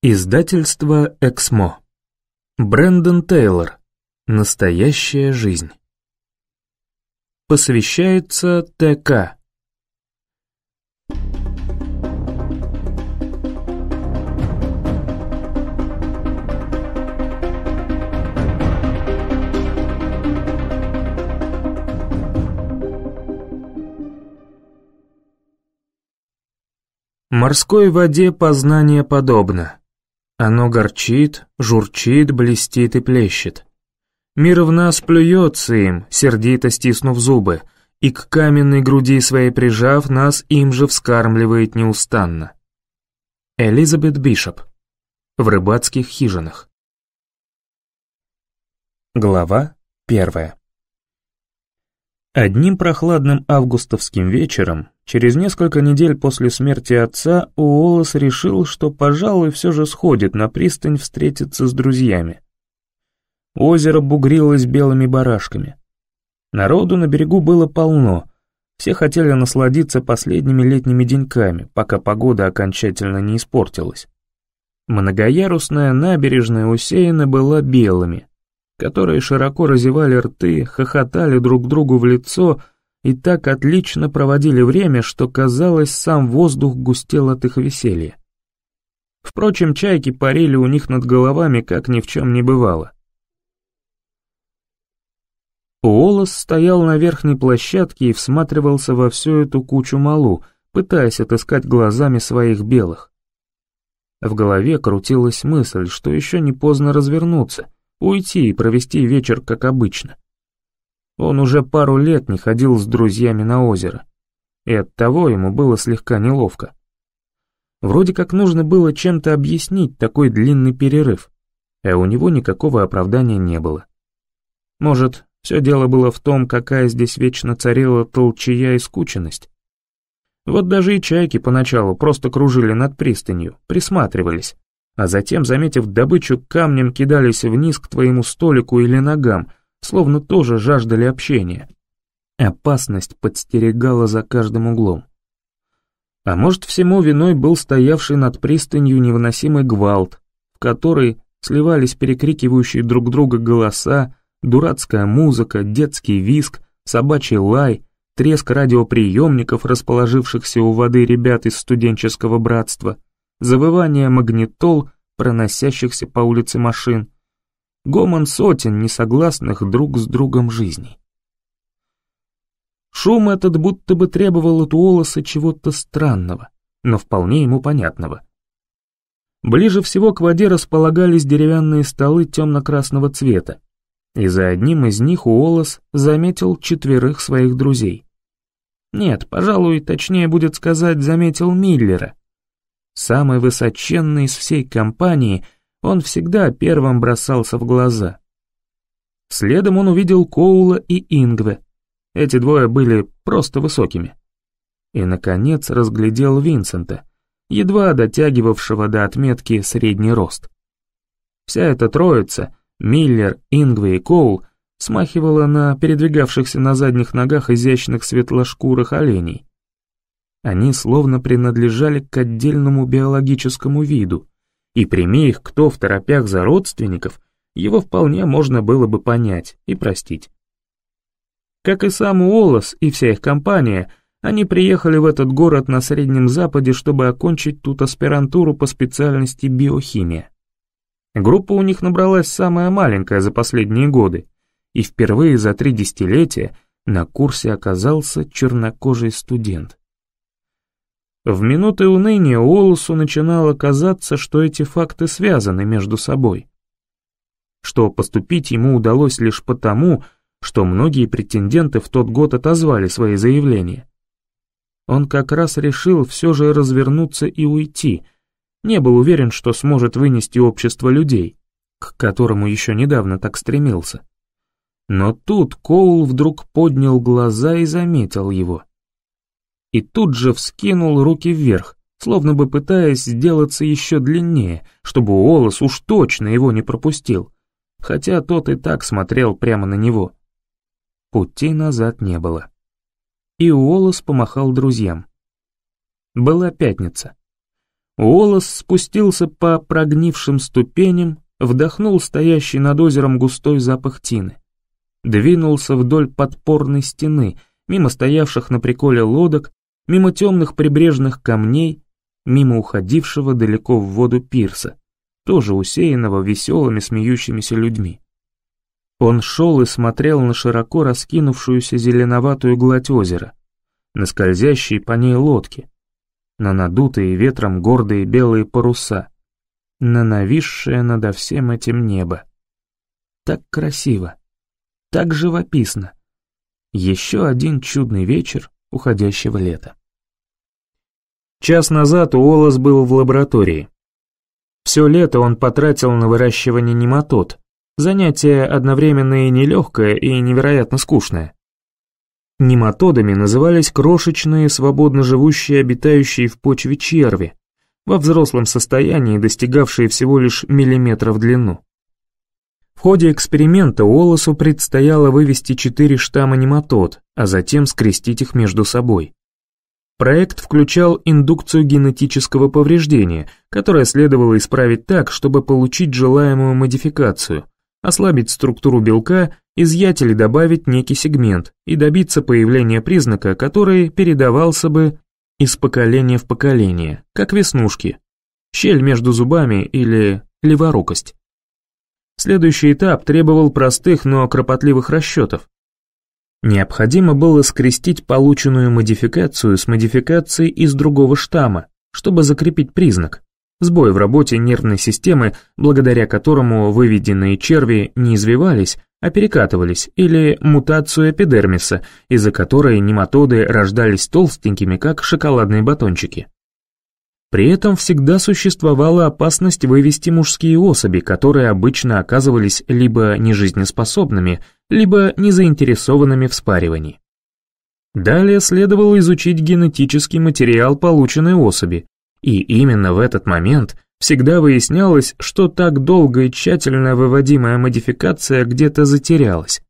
Издательство «Эксмо». Брэндон Тейлор. Настоящая жизнь. Посвящается ТК. Морской воде познание подобно. Оно горчит, журчит, блестит и плещет. Мир в нас плюется им, сердито стиснув зубы, и к каменной груди своей прижав, нас им же вскармливает неустанно. Элизабет Бишоп. В рыбацких хижинах. Глава первая. Одним прохладным августовским вечером, через несколько недель после смерти отца, Уоллес решил, что, пожалуй, все же сходит на пристань встретиться с друзьями. Озеро бугрилось белыми барашками. Народу на берегу было полно, все хотели насладиться последними летними деньками, пока погода окончательно не испортилась. Многоярусная набережная усеяна была белыми, которые широко разевали рты, хохотали друг другу в лицо и так отлично проводили время, что, казалось, сам воздух густел от их веселья. Впрочем, чайки парили у них над головами, как ни в чем не бывало. Уоллес стоял на верхней площадке и всматривался во всю эту кучу малу, пытаясь отыскать глазами своих белых. В голове крутилась мысль, что еще не поздно развернуться — Уйти и провести вечер, как обычно. Он уже пару лет не ходил с друзьями на озеро, и оттого ему было слегка неловко. Вроде как нужно было чем-то объяснить такой длинный перерыв, а у него никакого оправдания не было. Может, все дело было в том, какая здесь вечно царила толчая и скученность? Вот даже и чайки поначалу просто кружили над пристанью, присматривались, а затем, заметив добычу, камнем кидались вниз к твоему столику или ногам, словно тоже жаждали общения. Опасность подстерегала за каждым углом. А может, всему виной был стоявший над пристанью невыносимый гвалт, в который сливались перекрикивающие друг друга голоса, дурацкая музыка, детский виск, собачий лай, треск радиоприемников, расположившихся у воды ребят из студенческого братства — завывание магнитол, проносящихся по улице машин, гомон сотен несогласных друг с другом жизней. Шум этот будто бы требовал от Уоллеса чего-то странного, но вполне ему понятного. Ближе всего к воде располагались деревянные столы темно-красного цвета, и за одним из них Уоллес заметил четверых своих друзей. Нет, пожалуй, точнее будет сказать, заметил Миллера, Самый высоченный из всей компании, он всегда первым бросался в глаза. Следом он увидел Коула и Ингве. Эти двое были просто высокими. И, наконец, разглядел Винсента, едва дотягивавшего до отметки средний рост. Вся эта троица, Миллер, Ингве и Коул, смахивала на передвигавшихся на задних ногах изящных светлошкурых оленей, они словно принадлежали к отдельному биологическому виду, и прими их кто в торопях за родственников, его вполне можно было бы понять и простить. Как и сам Уоллес и вся их компания, они приехали в этот город на Среднем Западе, чтобы окончить тут аспирантуру по специальности биохимия. Группа у них набралась самая маленькая за последние годы, и впервые за три десятилетия на курсе оказался чернокожий студент. В минуты уныния Уоллесу начинало казаться, что эти факты связаны между собой. Что поступить ему удалось лишь потому, что многие претенденты в тот год отозвали свои заявления. Он как раз решил все же развернуться и уйти, не был уверен, что сможет вынести общество людей, к которому еще недавно так стремился. Но тут Коул вдруг поднял глаза и заметил его и тут же вскинул руки вверх, словно бы пытаясь сделаться еще длиннее, чтобы Уоллес уж точно его не пропустил, хотя тот и так смотрел прямо на него. Пути назад не было. И Уоллес помахал друзьям. Была пятница. Уоллес спустился по прогнившим ступеням, вдохнул стоящий над озером густой запах тины. Двинулся вдоль подпорной стены, мимо стоявших на приколе лодок, мимо темных прибрежных камней, мимо уходившего далеко в воду пирса, тоже усеянного веселыми смеющимися людьми. Он шел и смотрел на широко раскинувшуюся зеленоватую гладь озера, на скользящие по ней лодки, на надутые ветром гордые белые паруса, на нависшее надо всем этим небо. Так красиво, так живописно. Еще один чудный вечер уходящего лета. Час назад Уоллес был в лаборатории. Все лето он потратил на выращивание нематод, занятие одновременно и нелегкое, и невероятно скучное. Нематодами назывались крошечные, свободно живущие, обитающие в почве черви, во взрослом состоянии достигавшие всего лишь миллиметров в длину. В ходе эксперимента Уоллесу предстояло вывести четыре штамма нематод, а затем скрестить их между собой. Проект включал индукцию генетического повреждения, которое следовало исправить так, чтобы получить желаемую модификацию, ослабить структуру белка, изъять или добавить некий сегмент и добиться появления признака, который передавался бы из поколения в поколение, как веснушки, щель между зубами или леворукость. Следующий этап требовал простых, но кропотливых расчетов, Необходимо было скрестить полученную модификацию с модификацией из другого штамма, чтобы закрепить признак. Сбой в работе нервной системы, благодаря которому выведенные черви не извивались, а перекатывались, или мутацию эпидермиса, из-за которой нематоды рождались толстенькими, как шоколадные батончики. При этом всегда существовала опасность вывести мужские особи, которые обычно оказывались либо нежизнеспособными, либо незаинтересованными в спаривании. Далее следовало изучить генетический материал полученной особи, и именно в этот момент всегда выяснялось, что так долго и тщательно выводимая модификация где-то затерялась.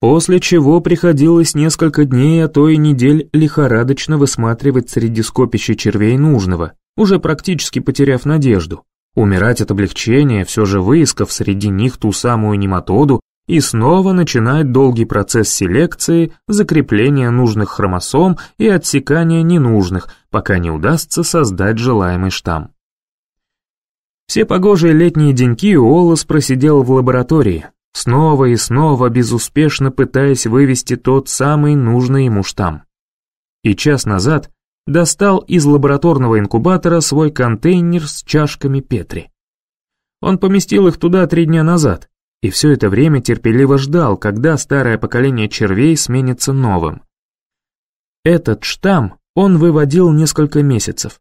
После чего приходилось несколько дней, а то и недель лихорадочно высматривать среди скопища червей нужного, уже практически потеряв надежду. Умирать от облегчения, все же выискав среди них ту самую нематоду, и снова начинает долгий процесс селекции, закрепления нужных хромосом и отсекания ненужных, пока не удастся создать желаемый штамм. Все погожие летние деньки Уоллес просидел в лаборатории, снова и снова безуспешно пытаясь вывести тот самый нужный ему штамм. И час назад достал из лабораторного инкубатора свой контейнер с чашками Петри. Он поместил их туда три дня назад, и все это время терпеливо ждал, когда старое поколение червей сменится новым. Этот штамм он выводил несколько месяцев.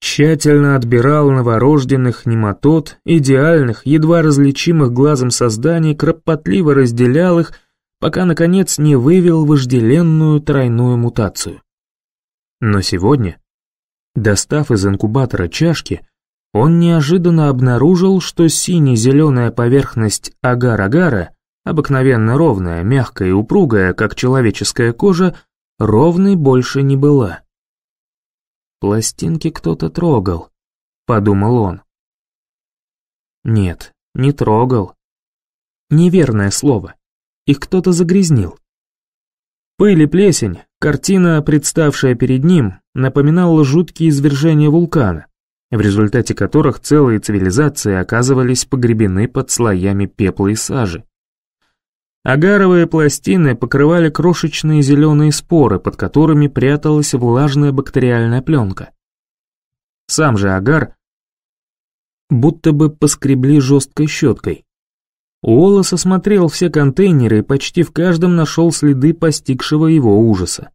Тщательно отбирал новорожденных нематод, идеальных, едва различимых глазом созданий, кропотливо разделял их, пока, наконец, не вывел вожделенную тройную мутацию. Но сегодня, достав из инкубатора чашки, он неожиданно обнаружил, что сине-зеленая поверхность агар-агара, обыкновенно ровная, мягкая и упругая, как человеческая кожа, ровной больше не была. «Пластинки кто-то трогал», — подумал он. Нет, не трогал. Неверное слово. Их кто-то загрязнил. Пыль и плесень, картина, представшая перед ним, напоминала жуткие извержения вулкана в результате которых целые цивилизации оказывались погребены под слоями пепла и сажи. Агаровые пластины покрывали крошечные зеленые споры, под которыми пряталась влажная бактериальная пленка. Сам же агар будто бы поскребли жесткой щеткой. Уоллес осмотрел все контейнеры и почти в каждом нашел следы постигшего его ужаса.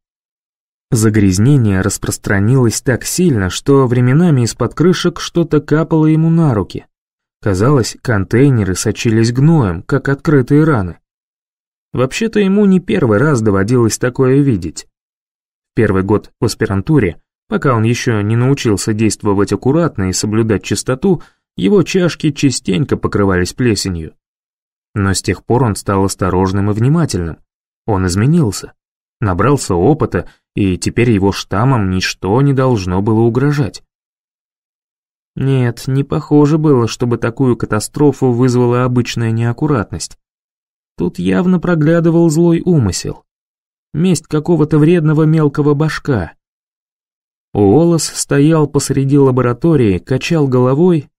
Загрязнение распространилось так сильно, что временами из-под крышек что-то капало ему на руки. Казалось, контейнеры сочились гноем, как открытые раны. Вообще-то ему не первый раз доводилось такое видеть. Первый год в аспирантуре, пока он еще не научился действовать аккуратно и соблюдать чистоту, его чашки частенько покрывались плесенью. Но с тех пор он стал осторожным и внимательным. Он изменился, набрался опыта и теперь его штаммом ничто не должно было угрожать. Нет, не похоже было, чтобы такую катастрофу вызвала обычная неаккуратность. Тут явно проглядывал злой умысел. Месть какого-то вредного мелкого башка. Уоллес стоял посреди лаборатории, качал головой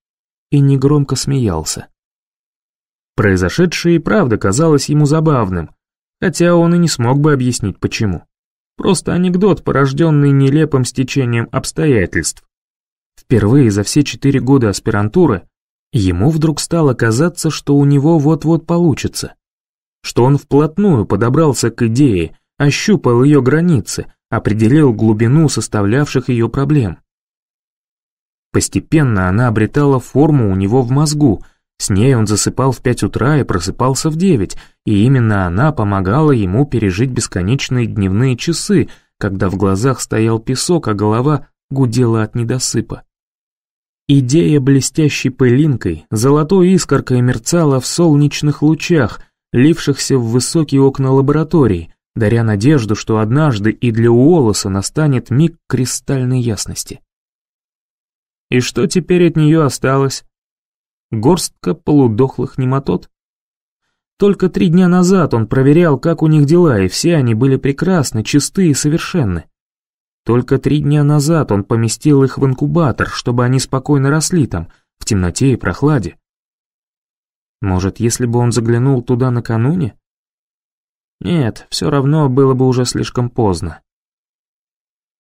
и негромко смеялся. Произошедшее и правда казалось ему забавным, хотя он и не смог бы объяснить почему. Просто анекдот, порожденный нелепым стечением обстоятельств. Впервые за все четыре года аспирантуры ему вдруг стало казаться, что у него вот-вот получится. Что он вплотную подобрался к идее, ощупал ее границы, определил глубину составлявших ее проблем. Постепенно она обретала форму у него в мозгу, с ней он засыпал в пять утра и просыпался в девять, и именно она помогала ему пережить бесконечные дневные часы, когда в глазах стоял песок, а голова гудела от недосыпа. Идея блестящей пылинкой, золотой искоркой мерцала в солнечных лучах, лившихся в высокие окна лаборатории, даря надежду, что однажды и для Уоллеса настанет миг кристальной ясности. И что теперь от нее осталось? горстка полудохлых нематод. Только три дня назад он проверял, как у них дела, и все они были прекрасны, чисты и совершенны. Только три дня назад он поместил их в инкубатор, чтобы они спокойно росли там, в темноте и прохладе. Может, если бы он заглянул туда накануне? Нет, все равно было бы уже слишком поздно.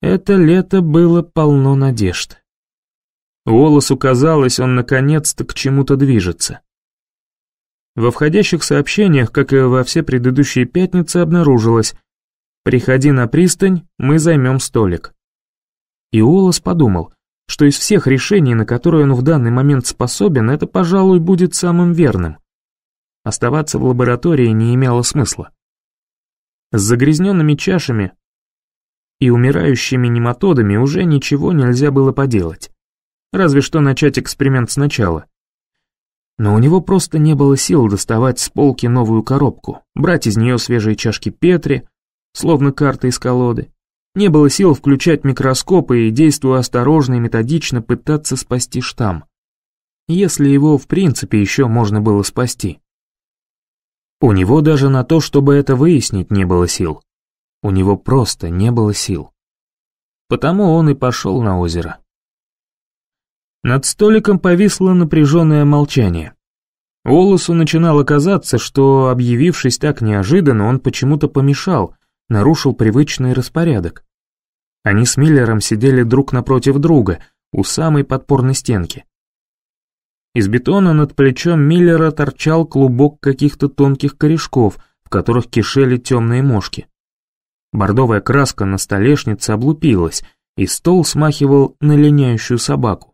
Это лето было полно надежд. Уоллесу казалось, он наконец-то к чему-то движется. Во входящих сообщениях, как и во все предыдущие пятницы, обнаружилось «Приходи на пристань, мы займем столик». И Уоллес подумал, что из всех решений, на которые он в данный момент способен, это, пожалуй, будет самым верным. Оставаться в лаборатории не имело смысла. С загрязненными чашами и умирающими нематодами уже ничего нельзя было поделать разве что начать эксперимент сначала. Но у него просто не было сил доставать с полки новую коробку, брать из нее свежие чашки Петри, словно карты из колоды. Не было сил включать микроскопы и, действуя осторожно и методично, пытаться спасти штамм. Если его, в принципе, еще можно было спасти. У него даже на то, чтобы это выяснить, не было сил. У него просто не было сил. Потому он и пошел на озеро. Над столиком повисло напряженное молчание. Олосу начинало казаться, что, объявившись так неожиданно, он почему-то помешал, нарушил привычный распорядок. Они с Миллером сидели друг напротив друга, у самой подпорной стенки. Из бетона над плечом Миллера торчал клубок каких-то тонких корешков, в которых кишели темные мошки. Бордовая краска на столешнице облупилась, и стол смахивал на линяющую собаку.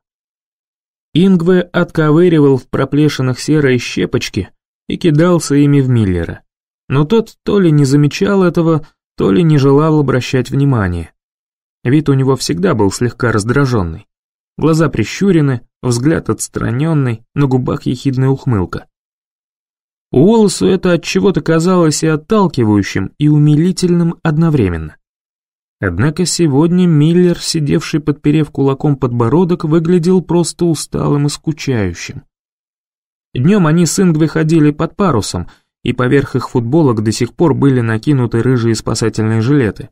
Ингве отковыривал в проплешинах серые щепочки и кидался ими в Миллера. Но тот то ли не замечал этого, то ли не желал обращать внимания. Вид у него всегда был слегка раздраженный. Глаза прищурены, взгляд отстраненный, на губах ехидная ухмылка. Уоллесу это от чего-то казалось и отталкивающим, и умилительным одновременно. Однако сегодня Миллер, сидевший подперев кулаком подбородок, выглядел просто усталым и скучающим. Днем они с Ингви ходили под парусом, и поверх их футболок до сих пор были накинуты рыжие спасательные жилеты.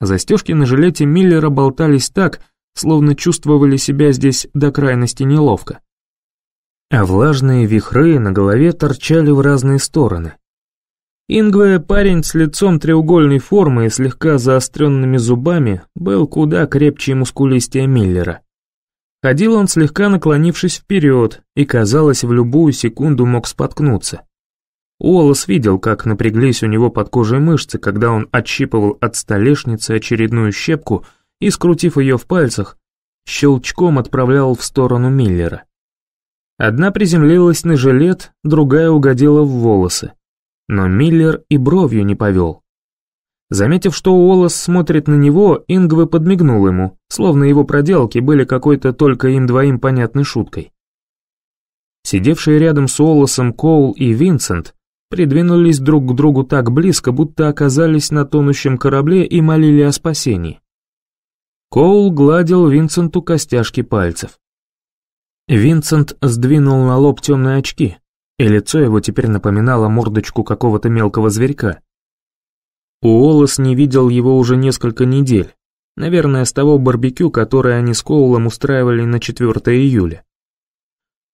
Застежки на жилете Миллера болтались так, словно чувствовали себя здесь до крайности неловко. А влажные вихры на голове торчали в разные стороны. Ингве, парень с лицом треугольной формы и слегка заостренными зубами, был куда крепче и мускулистее Миллера. Ходил он слегка наклонившись вперед и, казалось, в любую секунду мог споткнуться. Уоллес видел, как напряглись у него под кожей мышцы, когда он отщипывал от столешницы очередную щепку и, скрутив ее в пальцах, щелчком отправлял в сторону Миллера. Одна приземлилась на жилет, другая угодила в волосы. Но Миллер и бровью не повел. Заметив, что Уоллес смотрит на него, Ингве подмигнул ему, словно его проделки были какой-то только им двоим понятной шуткой. Сидевшие рядом с Уоллесом Коул и Винсент придвинулись друг к другу так близко, будто оказались на тонущем корабле и молили о спасении. Коул гладил Винсенту костяшки пальцев. Винсент сдвинул на лоб темные очки, и лицо его теперь напоминало мордочку какого-то мелкого зверька. Уоллес не видел его уже несколько недель, наверное, с того барбекю, которое они с Коулом устраивали на 4 июля.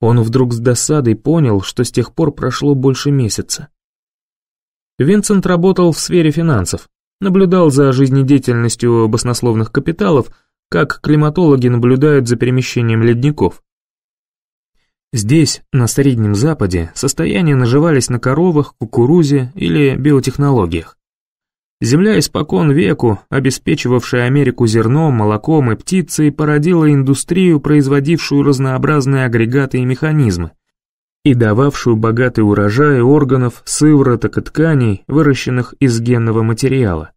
Он вдруг с досадой понял, что с тех пор прошло больше месяца. Винсент работал в сфере финансов, наблюдал за жизнедеятельностью баснословных капиталов, как климатологи наблюдают за перемещением ледников. Здесь, на Среднем Западе, состояния наживались на коровах, кукурузе или биотехнологиях. Земля испокон веку, обеспечивавшая Америку зерном, молоком и птицей, породила индустрию, производившую разнообразные агрегаты и механизмы, и дававшую богатый урожай органов, сывороток и тканей, выращенных из генного материала.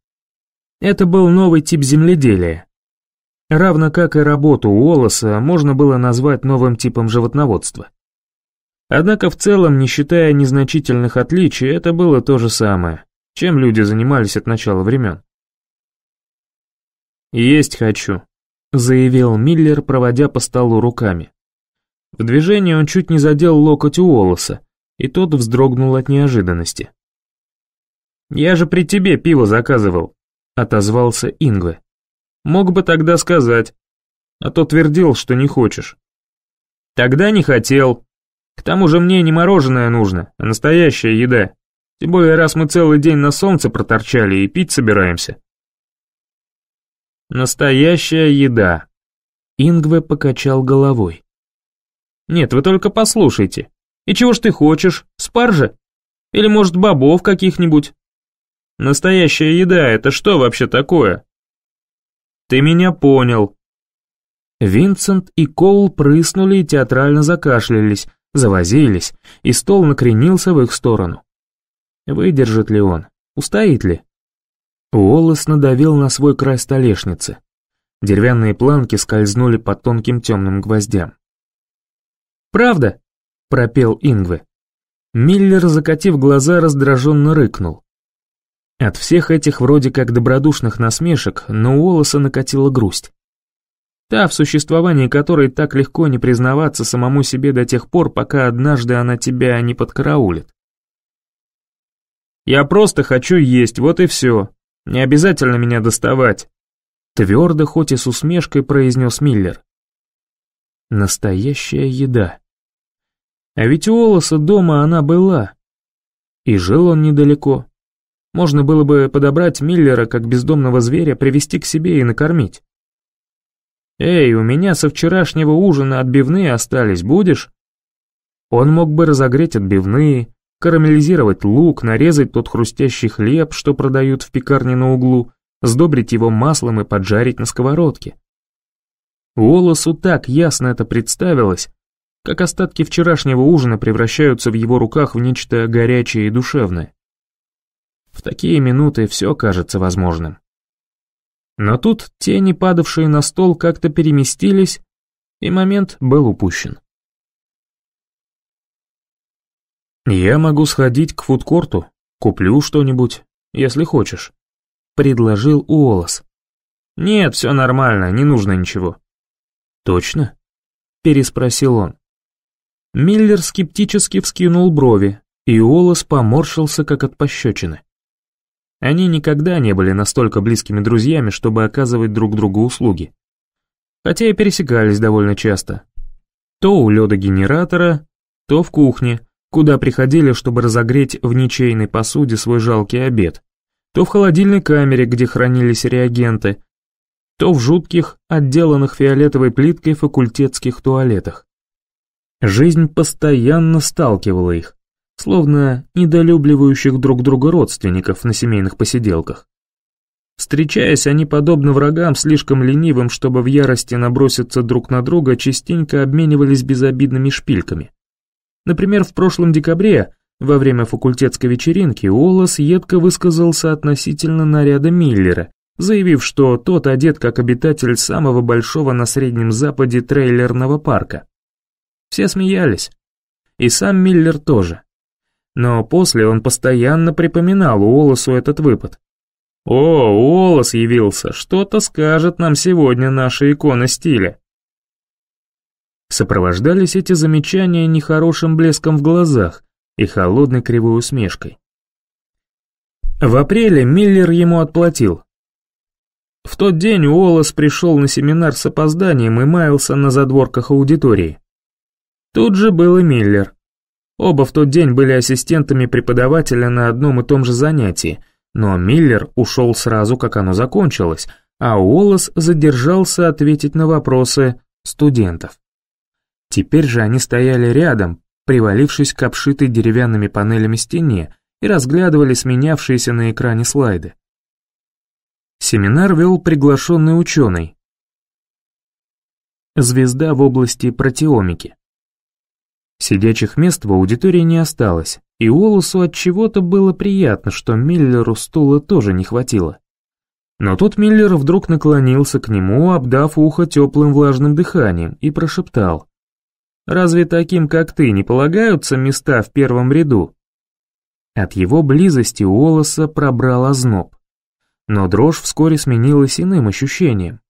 Это был новый тип земледелия, Равно как и работу Уоллеса можно было назвать новым типом животноводства. Однако в целом, не считая незначительных отличий, это было то же самое, чем люди занимались от начала времен. «Есть хочу», — заявил Миллер, проводя по столу руками. В движении он чуть не задел локоть Уоллеса, и тот вздрогнул от неожиданности. «Я же при тебе пиво заказывал», — отозвался Ингве. Мог бы тогда сказать, а то твердил, что не хочешь. Тогда не хотел. К тому же мне не мороженое нужно, а настоящая еда. Тем более, раз мы целый день на солнце проторчали и пить собираемся. Настоящая еда. Ингве покачал головой. Нет, вы только послушайте. И чего ж ты хочешь, спаржа? Или, может, бобов каких-нибудь? Настоящая еда – это что вообще такое? Ты меня понял». Винсент и Коул прыснули и театрально закашлялись, завозились, и стол накренился в их сторону. Выдержит ли он? Устоит ли? Уоллес надавил на свой край столешницы. Деревянные планки скользнули по тонким темным гвоздям. «Правда?» — пропел Ингве. Миллер, закатив глаза, раздраженно рыкнул. От всех этих вроде как добродушных насмешек на Уоллеса накатила грусть. Та, в существовании которой так легко не признаваться самому себе до тех пор, пока однажды она тебя не подкараулит. «Я просто хочу есть, вот и все. Не обязательно меня доставать», — твердо, хоть и с усмешкой произнес Миллер. Настоящая еда. А ведь у Олоса дома она была. И жил он недалеко. Можно было бы подобрать Миллера как бездомного зверя, привести к себе и накормить. «Эй, у меня со вчерашнего ужина отбивные остались, будешь?» Он мог бы разогреть отбивные, карамелизировать лук, нарезать тот хрустящий хлеб, что продают в пекарне на углу, сдобрить его маслом и поджарить на сковородке. Уоллесу так ясно это представилось, как остатки вчерашнего ужина превращаются в его руках в нечто горячее и душевное. В такие минуты все кажется возможным. Но тут тени, падавшие на стол, как-то переместились, и момент был упущен. «Я могу сходить к фудкорту, куплю что-нибудь, если хочешь», — предложил Уоллес. «Нет, все нормально, не нужно ничего». «Точно?» — переспросил он. Миллер скептически вскинул брови, и Уоллес поморщился, как от пощечины. Они никогда не были настолько близкими друзьями, чтобы оказывать друг другу услуги. Хотя и пересекались довольно часто. То у генератора, то в кухне, куда приходили, чтобы разогреть в ничейной посуде свой жалкий обед, то в холодильной камере, где хранились реагенты, то в жутких, отделанных фиолетовой плиткой факультетских туалетах. Жизнь постоянно сталкивала их, словно недолюбливающих друг друга родственников на семейных посиделках. Встречаясь, они, подобно врагам, слишком ленивым, чтобы в ярости наброситься друг на друга, частенько обменивались безобидными шпильками. Например, в прошлом декабре, во время факультетской вечеринки, Олас едко высказался относительно наряда Миллера, заявив, что тот одет как обитатель самого большого на Среднем Западе трейлерного парка. Все смеялись. И сам Миллер тоже. Но после он постоянно припоминал Уоллесу этот выпад. «О, Уоллес явился, что-то скажет нам сегодня наша икона стиля». Сопровождались эти замечания нехорошим блеском в глазах и холодной кривой усмешкой. В апреле Миллер ему отплатил. В тот день Уоллес пришел на семинар с опозданием и маялся на задворках аудитории. Тут же был и Миллер. Оба в тот день были ассистентами преподавателя на одном и том же занятии, но Миллер ушел сразу, как оно закончилось, а Уоллес задержался ответить на вопросы студентов. Теперь же они стояли рядом, привалившись к обшитой деревянными панелями стене и разглядывали сменявшиеся на экране слайды. Семинар вел приглашенный ученый. Звезда в области протеомики. Сидячих мест в аудитории не осталось, и Уоллесу от чего-то было приятно, что Миллеру стула тоже не хватило. Но тут Миллер вдруг наклонился к нему, обдав ухо теплым влажным дыханием, и прошептал. «Разве таким, как ты, не полагаются места в первом ряду?» От его близости Уоллеса пробрал озноб. Но дрожь вскоре сменилась иным ощущением.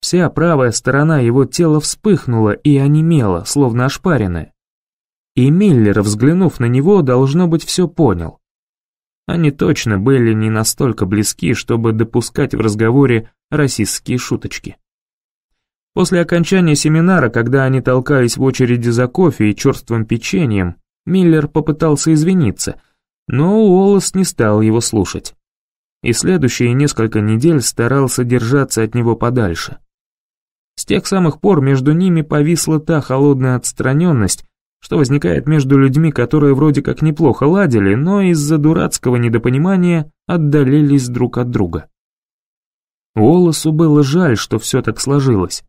Вся правая сторона его тела вспыхнула и онемела, словно ошпаренная. И Миллер, взглянув на него, должно быть, все понял. Они точно были не настолько близки, чтобы допускать в разговоре расистские шуточки. После окончания семинара, когда они толкались в очереди за кофе и черствым печеньем, Миллер попытался извиниться, но Уоллес не стал его слушать. И следующие несколько недель старался держаться от него подальше. С тех самых пор между ними повисла та холодная отстраненность, что возникает между людьми, которые вроде как неплохо ладили, но из-за дурацкого недопонимания отдалились друг от друга. Уоллесу было жаль, что все так сложилось.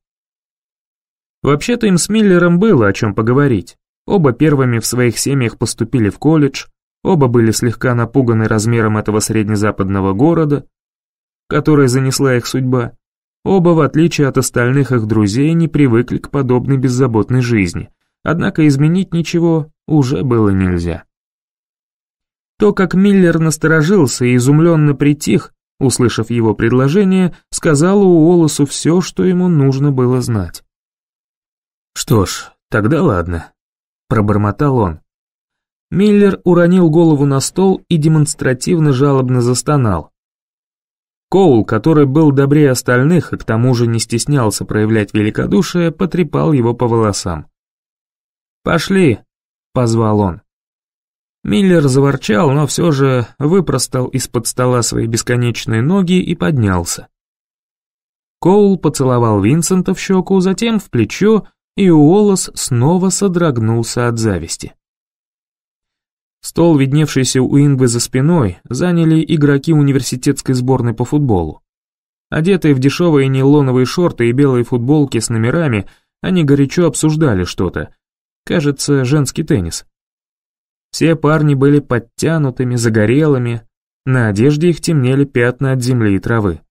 Вообще-то им с Миллером было о чем поговорить. Оба первыми в своих семьях поступили в колледж, оба были слегка напуганы размером этого среднезападного города, в который занесла их судьба. Оба, в отличие от остальных их друзей, не привыкли к подобной беззаботной жизни, Однако изменить ничего уже было нельзя. То, как Миллер насторожился и изумленно притих, услышав его предложение, сказала Уоллесу все, что ему нужно было знать. «Что ж, тогда ладно», — пробормотал он. Миллер уронил голову на стол и демонстративно жалобно застонал. Коул, который был добрее остальных и к тому же не стеснялся проявлять великодушие, потрепал его по волосам. «Пошли», — позвал он. Миллер заворчал, но все же выпростал из-под стола свои бесконечные ноги и поднялся. Коул поцеловал Винсента в щеку, затем в плечо, и Уоллес снова содрогнулся от зависти. Стол, видневшийся у Ингвы за спиной, заняли игроки университетской сборной по футболу. Одетые в дешевые нейлоновые шорты и белые футболки с номерами, они горячо обсуждали что-то, Кажется, женский теннис. Все парни были подтянутыми, загорелыми, на одежде их темнели пятна от земли и травы.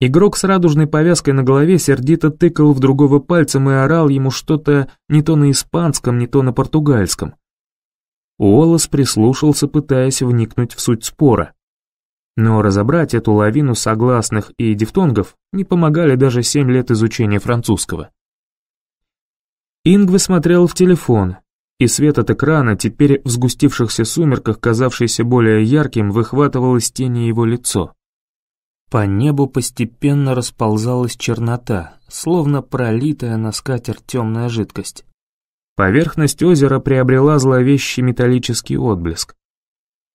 Игрок с радужной повязкой на голове сердито тыкал в другого пальцем и орал ему что-то не то на испанском, не то на португальском. Уоллес прислушался, пытаясь вникнуть в суть спора. Но разобрать эту лавину согласных и дифтонгов не помогали даже семь лет изучения французского. Ингве смотрел в телефон, и свет от экрана, теперь в сгустившихся сумерках, казавшийся более ярким, выхватывал из тени его лицо. По небу постепенно расползалась чернота, словно пролитая на скатерть темная жидкость. Поверхность озера приобрела зловещий металлический отблеск.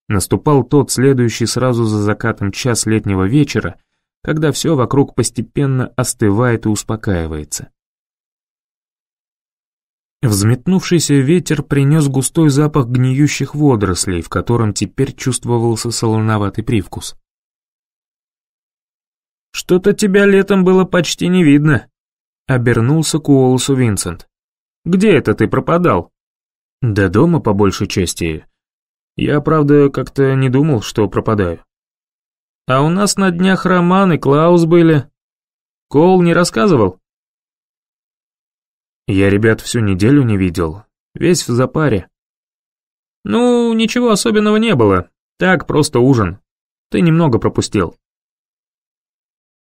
Наступал тот следующий сразу за закатом час летнего вечера, когда все вокруг постепенно остывает и успокаивается. Взметнувшийся ветер принес густой запах гниющих водорослей, в котором теперь чувствовался солоноватый привкус. «Что-то тебя летом было почти не видно», — обернулся к Уоллесу Винсент. «Где это ты пропадал?» «Да дома, по большей части. Я, правда, как-то не думал, что пропадаю». «А у нас на днях Роман и Клаус были. Кол не рассказывал?» Я ребят всю неделю не видел, весь в запаре. Ну, ничего особенного не было, так просто ужин. Ты немного пропустил.